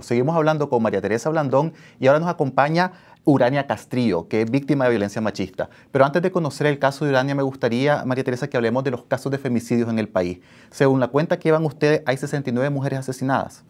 Seguimos hablando con María Teresa Blandón y ahora nos acompaña Urania Castrillo, que es víctima de violencia machista. Pero antes de conocer el caso de Urania, me gustaría, María Teresa, que hablemos de los casos de femicidios en el país. Según la cuenta que llevan ustedes, hay 69 mujeres asesinadas.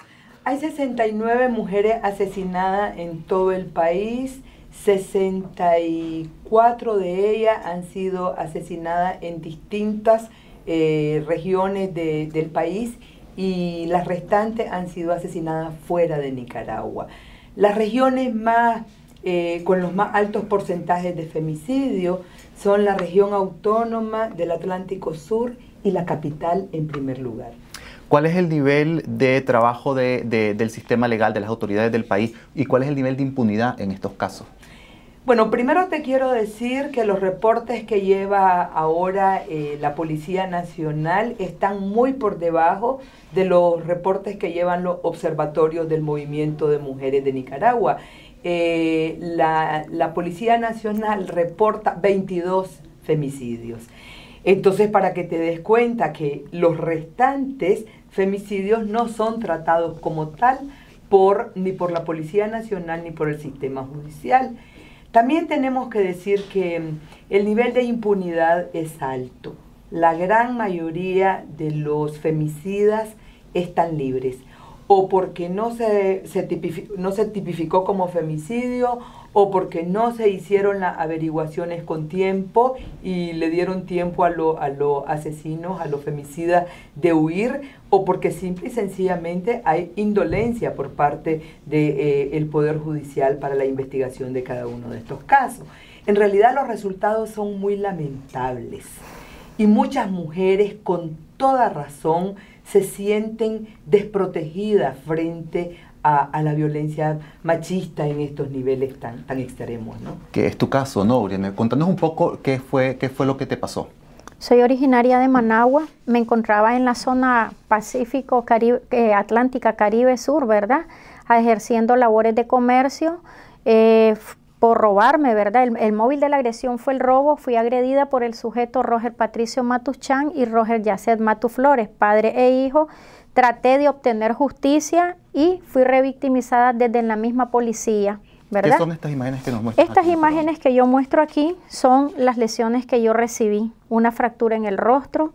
Hay 69 mujeres asesinadas en todo el país. 64 de ellas han sido asesinadas en distintas eh, regiones del país y las restantes han sido asesinadas fuera de Nicaragua. Las regiones más eh, con los más altos porcentajes de femicidio son la región autónoma del Atlántico Sur y la capital en primer lugar. ¿Cuál es el nivel de trabajo del sistema legal, de las autoridades del país y cuál es el nivel de impunidad en estos casos? Bueno, primero te quiero decir que los reportes que lleva ahora eh, la Policía Nacional están muy por debajo de los reportes que llevan los observatorios del movimiento de mujeres de Nicaragua. Eh, la, la Policía Nacional reporta 22 femicidios. Entonces, para que te des cuenta que los restantes femicidios no son tratados como tal por, ni por la Policía Nacional ni por el sistema judicial. También tenemos que decir que mm, el nivel de impunidad es alto. La gran mayoría de los femicidas están libres o porque no se, tipificó, como femicidio o porque no se hicieron las averiguaciones con tiempo y le dieron tiempo a los asesinos, a los femicidas de huir, o porque simple y sencillamente hay indolencia por parte del de, eh, Poder Judicial para la investigación de cada uno de estos casos. En realidad los resultados son muy lamentables y muchas mujeres con toda razón se sienten desprotegidas frente a, la violencia machista en estos niveles tan, tan extremos. ¿no? Que es tu caso, ¿no, Contanos un poco qué fue, qué fue lo que te pasó. Soy originaria de Managua, me encontraba en la zona Pacífico, eh, Atlántica, Caribe Sur, ¿verdad? Ejerciendo labores de comercio. Eh, por robarme, ¿verdad? El, móvil de la agresión fue el robo. Fui agredida por el sujeto Roger Patricio Matuschan y Roger Yacet Matus Flores, padre e hijo. Traté de obtener justicia y fui revictimizada desde la misma policía son estas imágenes que nos Estas imágenes que yo muestro aquí son las lesiones que yo recibí, una fractura en el rostro,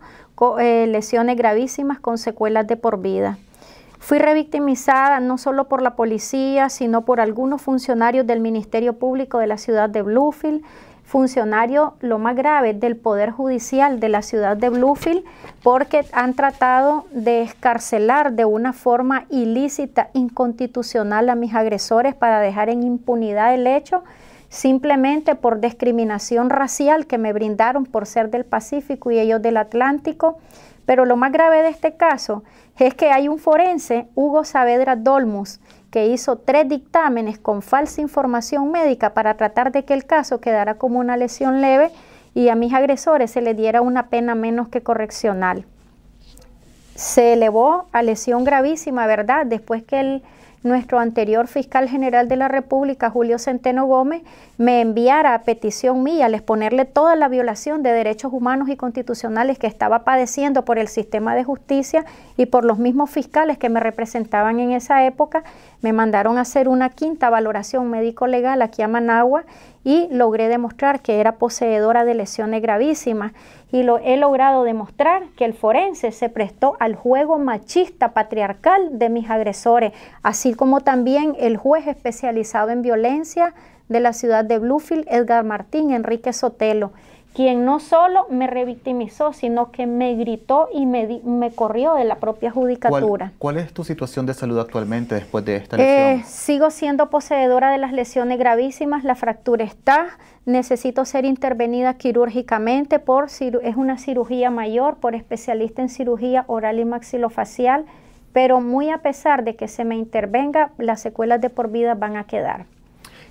eh, lesiones gravísimas con secuelas de por vida. Fui revictimizada no solo por la policía, sino por algunos funcionarios del Ministerio Público de la ciudad de Bluefield, funcionario, lo más grave, del Poder Judicial de la ciudad de Bluefield, porque han tratado de escarcelar de una forma ilícita, inconstitucional a mis agresores para dejar en impunidad el hecho, simplemente por discriminación racial que me brindaron por ser del Pacífico y ellos del Atlántico. Pero lo más grave de este caso es que hay un forense, Hugo Saavedra Dolmus, que hizo tres dictámenes con falsa información médica para tratar de que el caso quedara como una lesión leve y a mis agresores se les diera una pena menos que correccional. Se elevó a lesión gravísima, ¿verdad? Después que él, nuestro anterior fiscal general de la República, Julio Centeno Gómez, me enviara a petición mía al exponerle toda la violación de derechos humanos y constitucionales que estaba padeciendo por el sistema de justicia y por los mismos fiscales que me representaban en esa época, me mandaron a hacer una quinta valoración médico-legal aquí a Managua y logré demostrar que era poseedora de lesiones gravísimas y lo he logrado demostrar que el forense se prestó al juego machista patriarcal de mis agresores, así como también el juez especializado en violencia de la ciudad de Bluefield, Edgar Martín Enrique Sotelo, quien no solo me revictimizó, sino que me gritó y me, me corrió de la propia judicatura. ¿Cuál, es tu situación de salud actualmente después de esta lesión? Eh, sigo siendo poseedora de las lesiones gravísimas, la fractura está, necesito ser intervenida quirúrgicamente por es una cirugía mayor por especialista en cirugía oral y maxilofacial pero muy a pesar de que se me intervenga, las secuelas de por vida van a quedar.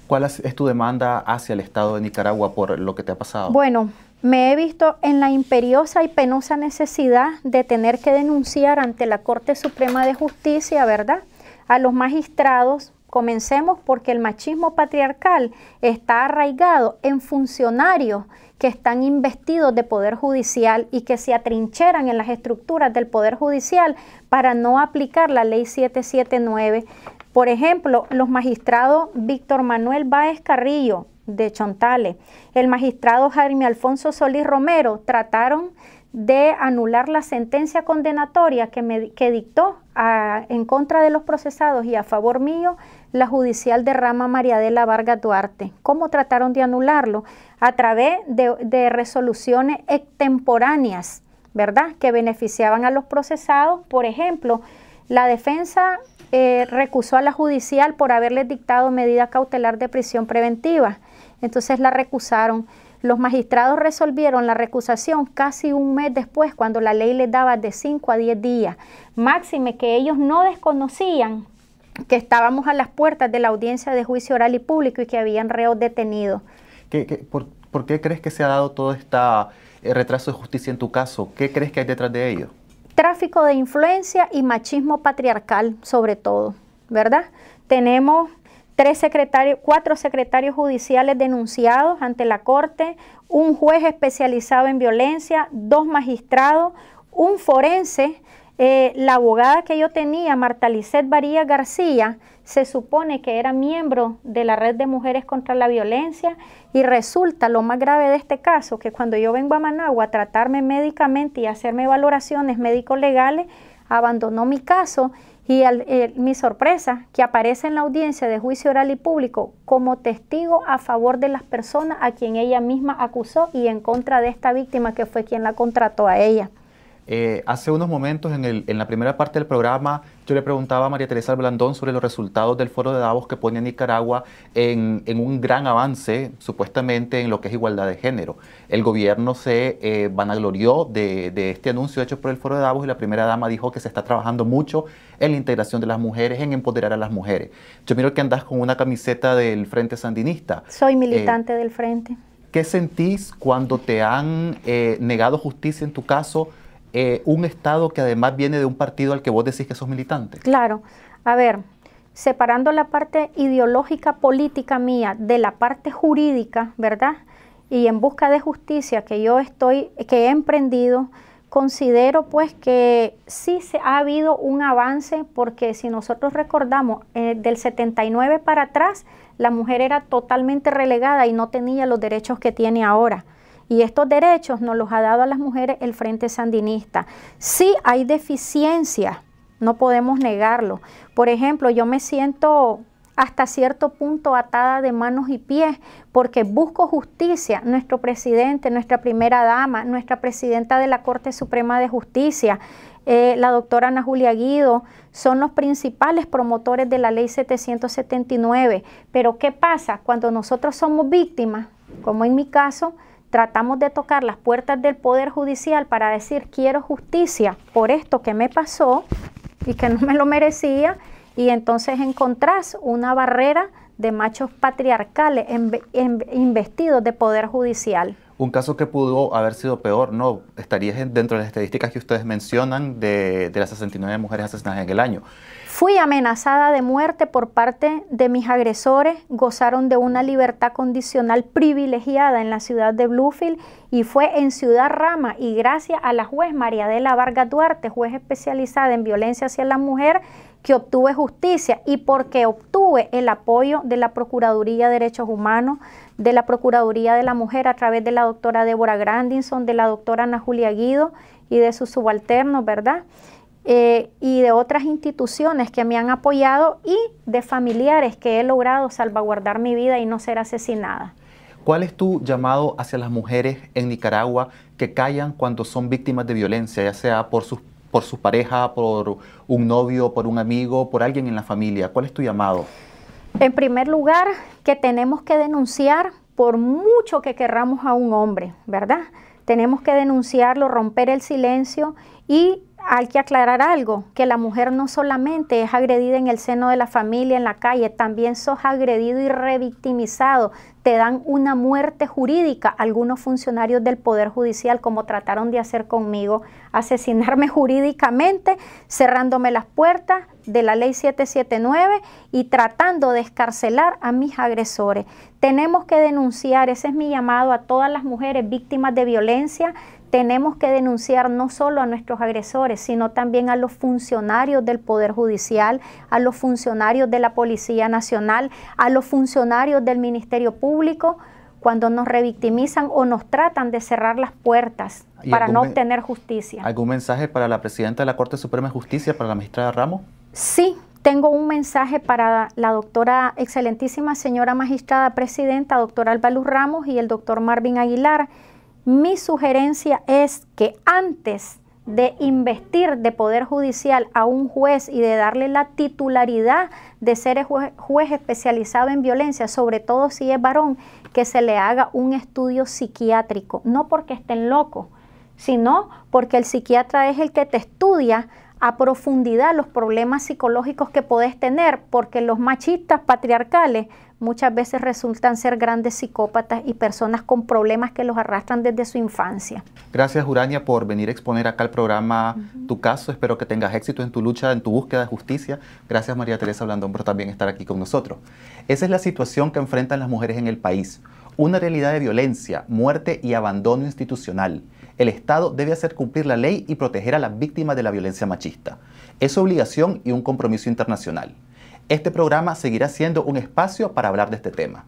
¿Cuál es tu demanda hacia el Estado de Nicaragua por lo que te ha pasado? Bueno, me he visto en la imperiosa y penosa necesidad de tener que denunciar ante la Corte Suprema de Justicia, ¿verdad? A los magistrados. Comencemos porque el machismo patriarcal está arraigado en funcionarios que están investidos de poder judicial y que se atrincheran en las estructuras del poder judicial para no aplicar la ley 779. Por ejemplo, los magistrados Víctor Manuel Báez Carrillo de Chontales, el magistrado Jaime Alfonso Solís Romero trataron de anular la sentencia condenatoria que, dictó ah, en contra de los procesados y a favor mío la judicial de Rama María de la Vargas Duarte. ¿Cómo trataron de anularlo? A través de, resoluciones extemporáneas, ¿verdad? Que beneficiaban a los procesados. Por ejemplo, la defensa eh, recusó a la judicial por haberle dictado medida cautelar de prisión preventiva. Entonces la recusaron. Los magistrados resolvieron la recusación casi un mes después, cuando la ley les daba de 5 a 10 días. Máxime que ellos no desconocían que estábamos a las puertas de la audiencia de juicio oral y público y que habían reos detenidos. por, qué crees que se ha dado todo este retraso de justicia en tu caso? ¿Qué crees que hay detrás de ello? Tráfico de influencia y machismo patriarcal, sobre todo, ¿verdad? Tenemos tres secretarios, cuatro secretarios judiciales denunciados ante la Corte, un juez especializado en violencia, dos magistrados, un forense eh, la abogada que yo tenía, Marta Lisset Varías García, se supone que era miembro de la Red de Mujeres contra la Violencia y resulta lo más grave de este caso, que cuando yo vengo a Managua a tratarme médicamente y hacerme valoraciones médico-legales, abandonó mi caso y eh, mi sorpresa, que aparece en la audiencia de juicio oral y público como testigo a favor de las personas a quien ella misma acusó y en contra de esta víctima que fue quien la contrató a ella. Eh, hace unos momentos, en, la primera parte del programa, yo le preguntaba a María Teresa Blandón sobre los resultados del foro de Davos que pone a Nicaragua en, un gran avance, supuestamente, en lo que es igualdad de género. El gobierno se eh, vanaglorió de, este anuncio hecho por el foro de Davos y la primera dama dijo que se está trabajando mucho en la integración de las mujeres, en empoderar a las mujeres. Yo miro que andas con una camiseta del Frente Sandinista. Soy eh, militante del Frente. ¿Qué sentís cuando te han negado justicia en tu caso? Eh, un Estado que además viene de un partido al que vos decís que sos militante? Claro. A ver, separando la parte ideológica política mía de la parte jurídica, ¿verdad? Y en busca de justicia que yo estoy, que he emprendido, considero pues que sí se ha habido un avance porque si nosotros recordamos eh, del 79 para atrás la mujer era totalmente relegada y no tenía los derechos que tiene ahora. Y estos derechos nos los ha dado a las mujeres el Frente Sandinista. Sí hay deficiencias, no podemos negarlo. Por ejemplo, yo me siento hasta cierto punto atada de manos y pies, porque busco justicia. Nuestro presidente, nuestra primera dama, nuestra presidenta de la Corte Suprema de Justicia, eh, la doctora Ana Julia Guido, son los principales promotores de la ley 779. Pero ¿qué pasa? Cuando nosotros somos víctimas, como en mi caso, tratamos de tocar las puertas del Poder Judicial para decir quiero justicia por esto que me pasó y que no me lo merecía, y entonces encontrás una barrera de machos patriarcales investidos de Poder Judicial. Un caso que pudo haber sido peor, ¿no? Estaría dentro de las estadísticas que ustedes mencionan de, de las 69 mujeres asesinadas en el año. Fui amenazada de muerte por parte de mis agresores, gozaron de una libertad condicional privilegiada en la ciudad de Bluefield y fue en Ciudad Rama y gracias a la juez María de la Vargas Duarte, juez especializada en violencia hacia la mujer, que obtuve justicia y porque obtuve el apoyo de la Procuraduría de Derechos Humanos, de la Procuraduría de la Mujer a través de la doctora Débora Grandinson, de la doctora Ana Julia Guido y de sus subalternos, ¿verdad? Eh, y de otras instituciones que me han apoyado y de familiares que he logrado salvaguardar mi vida y no ser asesinada. ¿Cuál es tu llamado hacia las mujeres en Nicaragua que callan cuando son víctimas de violencia, ya sea por sus por su pareja, por un novio, por un amigo, por alguien en la familia? ¿Cuál es tu llamado? En primer lugar, que tenemos que denunciar por mucho que querramos a un hombre, ¿verdad? Tenemos que denunciarlo, romper el silencio y hay que aclarar algo, que la mujer no solamente es agredida en el seno de la familia, en la calle, también sos agredido y revictimizado. Te dan una muerte jurídica. Algunos funcionarios del Poder Judicial, como trataron de hacer conmigo, asesinarme jurídicamente, cerrándome las puertas de la ley 779 y tratando de escarcelar a mis agresores. Tenemos que denunciar, ese es mi llamado a todas las mujeres víctimas de violencia, tenemos que denunciar no solo a nuestros agresores, sino también a los funcionarios del Poder Judicial, a los funcionarios de la Policía Nacional, a los funcionarios del Ministerio Público, cuando nos revictimizan o nos tratan de cerrar las puertas para no obtener justicia. ¿Algún mensaje para la presidenta de la Corte Suprema de Justicia, para la magistrada Ramos? Sí, tengo un mensaje para la doctora, excelentísima señora magistrada presidenta, doctora Luz Ramos y el doctor Marvin Aguilar. Mi sugerencia es que antes de investir de poder judicial a un juez y de darle la titularidad de ser juez, especializado en violencia, sobre todo si es varón, que se le haga un estudio psiquiátrico, no porque estén locos, sino porque el psiquiatra es el que te estudia a profundidad los problemas psicológicos que podés tener, porque los machistas patriarcales muchas veces resultan ser grandes psicópatas y personas con problemas que los arrastran desde su infancia. Gracias, Urania, por venir a exponer acá al programa Tu caso. Espero que tengas éxito en tu lucha, en tu búsqueda de justicia. Gracias, María Teresa Blandón, por también estar aquí con nosotros. Esa es la situación que enfrentan las mujeres en el país. Una realidad de violencia, muerte y abandono institucional el Estado debe hacer cumplir la ley y proteger a las víctimas de la violencia machista. Es su obligación y un compromiso internacional. Este programa seguirá siendo un espacio para hablar de este tema.